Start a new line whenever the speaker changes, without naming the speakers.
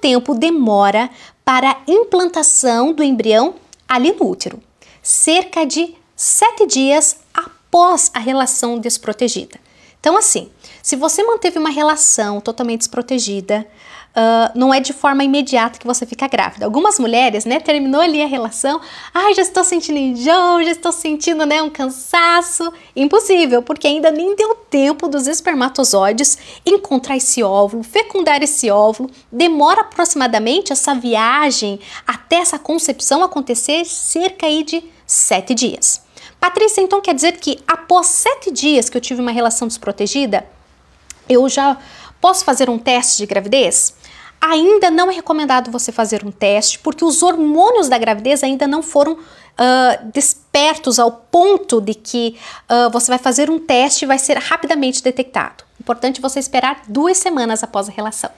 tempo demora para a implantação do embrião ali no útero? Cerca de sete dias após a relação desprotegida. Então, assim, se você manteve uma relação totalmente desprotegida, uh, não é de forma imediata que você fica grávida. Algumas mulheres, né, terminou ali a relação, ai, ah, já estou sentindo enjoo, já estou sentindo, né, um cansaço. Impossível, porque ainda nem deu tempo dos espermatozoides encontrar esse óvulo, fecundar esse óvulo. Demora aproximadamente essa viagem até essa concepção acontecer cerca aí de sete dias. Patrícia, então quer dizer que a após sete dias que eu tive uma relação desprotegida, eu já posso fazer um teste de gravidez? Ainda não é recomendado você fazer um teste, porque os hormônios da gravidez ainda não foram uh, despertos ao ponto de que uh, você vai fazer um teste e vai ser rapidamente detectado. Importante você esperar duas semanas após a relação.